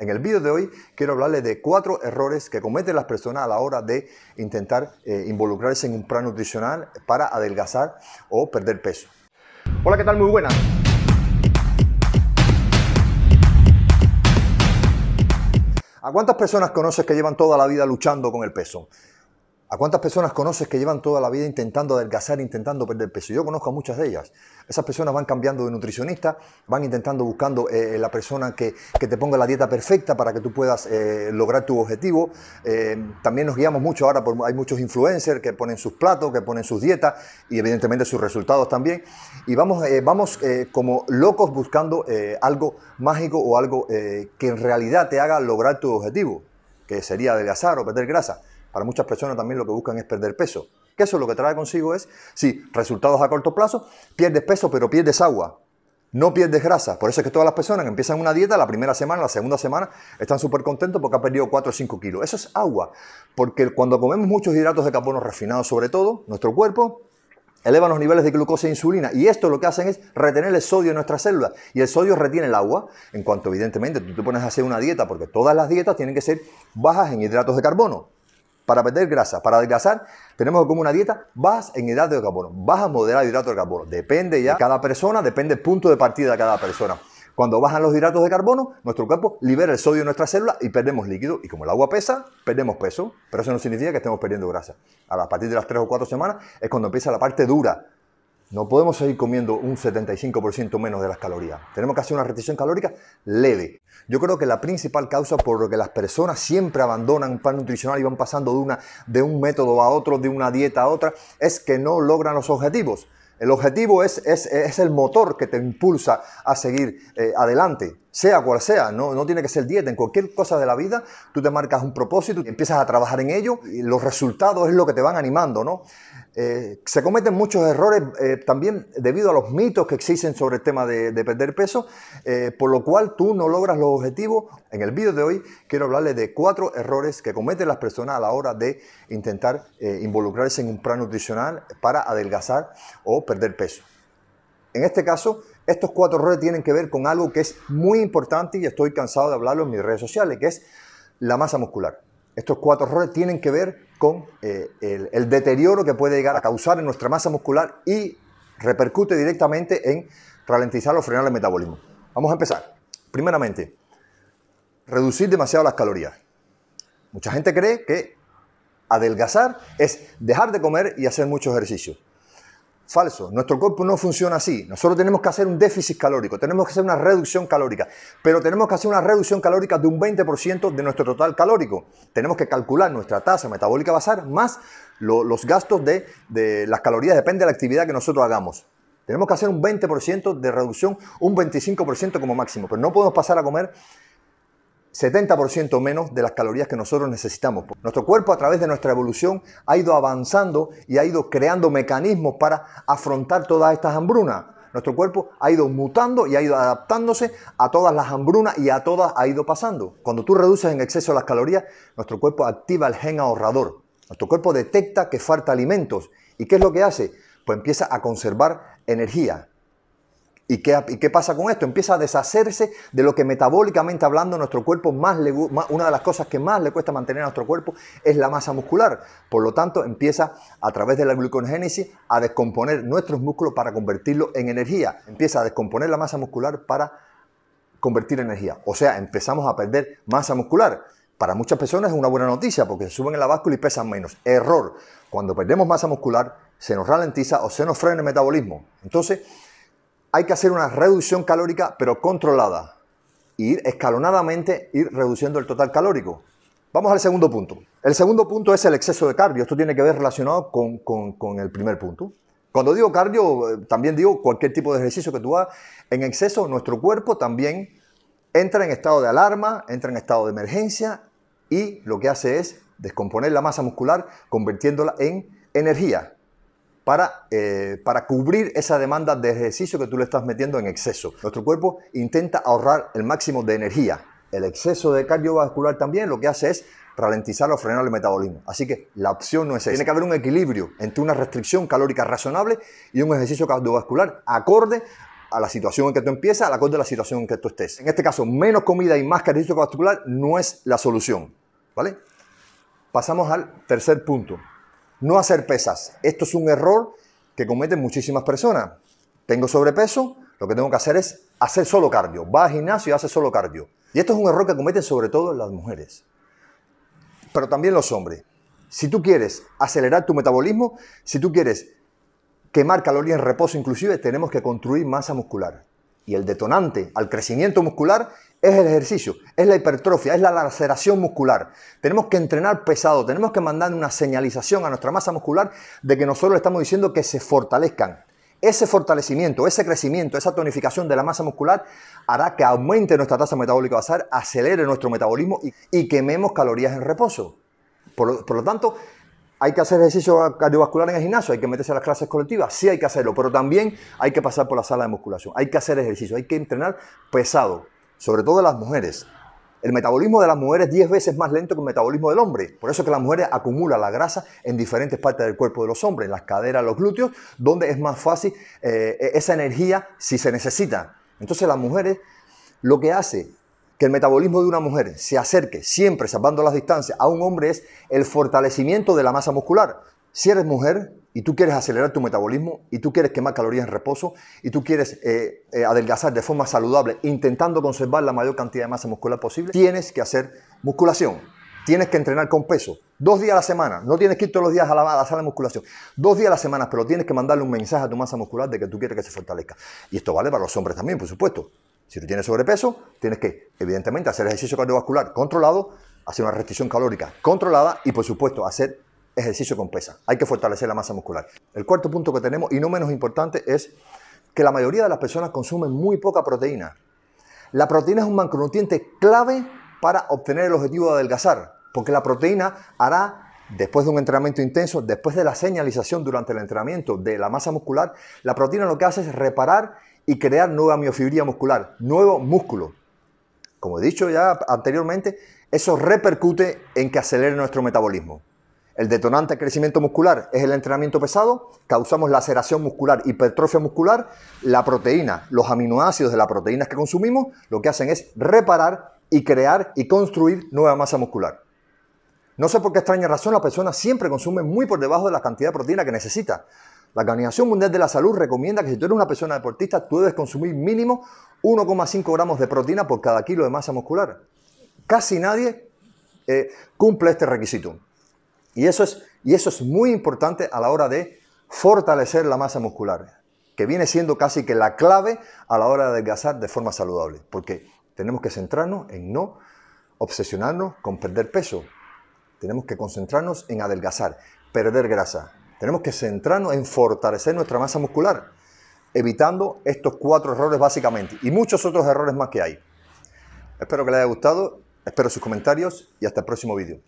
En el vídeo de hoy quiero hablarles de cuatro errores que cometen las personas a la hora de intentar eh, involucrarse en un plan nutricional para adelgazar o perder peso. Hola, ¿qué tal? Muy buenas. ¿A cuántas personas conoces que llevan toda la vida luchando con el peso? ¿A cuántas personas conoces que llevan toda la vida intentando adelgazar, intentando perder peso? Yo conozco a muchas de ellas. Esas personas van cambiando de nutricionista, van intentando buscando eh, eh, la persona que, te ponga la dieta perfecta para que tú puedas eh, lograr tu objetivo. también nos guiamos mucho ahora, hay muchos influencers que ponen sus platos, que ponen sus dietas y evidentemente sus resultados también. Y vamos, vamos como locos buscando algo mágico o algo que en realidad te haga lograr tu objetivo, que sería adelgazar o perder grasa. Para muchas personas también lo que buscan es perder peso. Que eso lo que trae consigo es, sí, resultados a corto plazo, pierdes peso, pero pierdes agua. No pierdes grasa. Por eso es que todas las personas que empiezan una dieta, la primera semana, la segunda semana, están súper contentos porque han perdido 4 o 5 kilos. Eso es agua. Porque cuando comemos muchos hidratos de carbono refinados, sobre todo, nuestro cuerpo eleva los niveles de glucosa e insulina y esto lo que hacen es retener el sodio en nuestras células y el sodio retiene el agua en cuanto evidentemente tú te pones a hacer una dieta porque todas las dietas tienen que ser bajas en hidratos de carbono para perder grasa, para adelgazar, tenemos como una dieta vas en hidrato de carbono, vas a moderar hidrato de carbono. Depende ya de cada persona, depende el punto de partida de cada persona. Cuando bajan los hidratos de carbono, nuestro cuerpo libera el sodio de nuestras células y perdemos líquido. Y como el agua pesa, perdemos peso. Pero eso no significa que estemos perdiendo grasa. A partir de las 3 o 4 semanas es cuando empieza la parte dura no podemos seguir comiendo un 75% menos de las calorías. Tenemos que hacer una restricción calórica leve. Yo creo que la principal causa por la que las personas siempre abandonan un plan nutricional y van pasando de, una, de un método a otro, de una dieta a otra, es que no logran los objetivos. El objetivo es, es, el motor que te impulsa a seguir eh, adelante sea cual sea, no, tiene que ser dieta, en cualquier cosa de la vida, tú te marcas un propósito, y empiezas a trabajar en ello y los resultados es lo que te van animando, ¿no? Eh, se cometen muchos errores eh, también debido a los mitos que existen sobre el tema de, perder peso, eh, por lo cual tú no logras los objetivos. En el vídeo de hoy quiero hablarles de cuatro errores que cometen las personas a la hora de intentar involucrarse en un plan nutricional para adelgazar o perder peso. En este caso, estos cuatro errores tienen que ver con algo que es muy importante y estoy cansado de hablarlo en mis redes sociales, que es la masa muscular. Estos cuatro errores tienen que ver con eh, el, el, deterioro que puede llegar a causar en nuestra masa muscular y repercute directamente en ralentizar o frenar el metabolismo. Vamos a empezar. Primeramente, reducir demasiado las calorías. Mucha gente cree que adelgazar es dejar de comer y hacer mucho ejercicio. Falso. Nuestro cuerpo no funciona así. Nosotros tenemos que hacer un déficit calórico, tenemos que hacer una reducción calórica, pero tenemos que hacer una reducción calórica de un 20% de nuestro total calórico. Tenemos que calcular nuestra tasa metabólica basal más los gastos de, de las calorías, depende de la actividad que nosotros hagamos. Tenemos que hacer un 20% de reducción, un 25% como máximo, pero no podemos pasar a comer 70% menos de las calorías que nosotros necesitamos. Nuestro cuerpo a través de nuestra evolución ha ido avanzando y ha ido creando mecanismos para afrontar todas estas hambrunas. Nuestro cuerpo ha ido mutando y ha ido adaptándose a todas las hambrunas y a todas ha ido pasando. Cuando tú reduces en exceso las calorías, nuestro cuerpo activa el gen ahorrador. Nuestro cuerpo detecta que falta alimentos. ¿Y qué es lo que hace? Pues empieza a conservar energía. ¿Y qué, pasa con esto? Empieza a deshacerse de lo que metabólicamente hablando nuestro cuerpo más, le, una de las cosas que más le cuesta mantener a nuestro cuerpo es la masa muscular. Por lo tanto, empieza a través de la glucogénesis a descomponer nuestros músculos para convertirlo en energía. Empieza a descomponer la masa muscular para convertir energía. O sea, empezamos a perder masa muscular. Para muchas personas es una buena noticia porque se suben en la báscula y pesan menos. Error. Cuando perdemos masa muscular, se nos ralentiza o se nos frena el metabolismo. Entonces, hay que hacer una reducción calórica, pero controlada. ir escalonadamente, ir reduciendo el total calórico. Vamos al segundo punto. El segundo punto es el exceso de cardio. Esto tiene que ver relacionado con, con el primer punto. Cuando digo cardio, eh, también digo cualquier tipo de ejercicio que tú hagas. En exceso, nuestro cuerpo también entra en estado de alarma, entra en estado de emergencia y lo que hace es descomponer la masa muscular, convirtiéndola en energía. Eh, para, cubrir esa demanda de ejercicio que tú le estás metiendo en exceso. Nuestro cuerpo intenta ahorrar el máximo de energía. El exceso de cardiovascular también lo que hace es ralentizar o frenar el metabolismo. Así que la opción no es esa. Tiene que haber un equilibrio entre una restricción calórica razonable y un ejercicio cardiovascular acorde a la situación en que tú empiezas, acorde a la situación en que tú estés. En este caso, menos comida y más ejercicio cardiovascular no es la solución. ¿Vale? Pasamos al tercer punto. No hacer pesas. Esto es un error que cometen muchísimas personas. Tengo sobrepeso, lo que tengo que hacer es hacer solo cardio. Va al gimnasio y hace solo cardio. Y esto es un error que cometen sobre todo las mujeres, pero también los hombres. Si tú quieres acelerar tu metabolismo, si tú quieres quemar calorías en reposo inclusive, tenemos que construir masa muscular. Y el detonante al crecimiento muscular es el ejercicio, es la hipertrofia, es la laceración muscular. Tenemos que entrenar pesado, tenemos que mandar una señalización a nuestra masa muscular de que nosotros le estamos diciendo que se fortalezcan. Ese fortalecimiento, ese crecimiento, esa tonificación de la masa muscular hará que aumente nuestra tasa metabólica basal, acelere nuestro metabolismo y, quememos calorías en reposo. Por, por lo tanto, hay que hacer ejercicio cardiovascular en el gimnasio, hay que meterse a las clases colectivas, sí hay que hacerlo, pero también hay que pasar por la sala de musculación, hay que hacer ejercicio, hay que entrenar pesado sobre todo las mujeres. El metabolismo de las mujeres es 10 veces más lento que el metabolismo del hombre. Por eso es que las mujeres acumulan la grasa en diferentes partes del cuerpo de los hombres, en las caderas, los glúteos, donde es más fácil eh, e-, esa energía si se necesita. Entonces las mujeres lo que hace que el metabolismo de una mujer se acerque siempre salvando las distancias a un hombre es el fortalecimiento de la masa muscular. Si eres mujer y tú quieres acelerar tu metabolismo y tú quieres quemar calorías en reposo y tú quieres eh, eh, adelgazar de forma saludable intentando conservar la mayor cantidad de masa muscular posible, tienes que hacer musculación. Tienes que entrenar con peso. Dos días a la semana. No tienes que ir todos los días a la, a la sala de musculación. Dos días a la semana, pero tienes que mandarle un mensaje a tu masa muscular de que tú quieres que se fortalezca. Y esto vale para los hombres también, por supuesto. Si tú tienes sobrepeso, tienes que, evidentemente, hacer ejercicio cardiovascular controlado, hacer una restricción calórica controlada y, por supuesto, hacer ejercicio con pesa. Hay que fortalecer la masa muscular. El cuarto punto que tenemos, y no menos importante, es que la mayoría de las personas consumen muy poca proteína. La proteína es un macronutriente clave para obtener el objetivo de adelgazar, porque la proteína hará después de un entrenamiento intenso, después de la señalización durante el entrenamiento de la masa muscular, la proteína lo que hace es reparar y crear nueva miofibría muscular, nuevo músculo. Como he dicho ya anteriormente, eso repercute en que acelere nuestro metabolismo. El detonante del crecimiento muscular es el entrenamiento pesado, causamos laceración muscular, hipertrofia muscular, la proteína, los aminoácidos de las proteínas que consumimos, lo que hacen es reparar y crear y construir nueva masa muscular. No sé por qué extraña razón la persona siempre consume muy por debajo de la cantidad de proteína que necesita. La Organización Mundial de la Salud recomienda que si tú eres una persona deportista, tú debes consumir mínimo 1,5 gramos de proteína por cada kilo de masa muscular. Casi nadie eh, cumple este requisito. Y eso es, y eso es muy importante a la hora de fortalecer la masa muscular, que viene siendo casi que la clave a la hora de adelgazar de forma saludable, porque tenemos que centrarnos en no obsesionarnos con perder peso, tenemos que concentrarnos en adelgazar, perder grasa, tenemos que centrarnos en fortalecer nuestra masa muscular, evitando estos cuatro errores básicamente y muchos otros errores más que hay. Espero que les haya gustado, espero sus comentarios y hasta el próximo vídeo.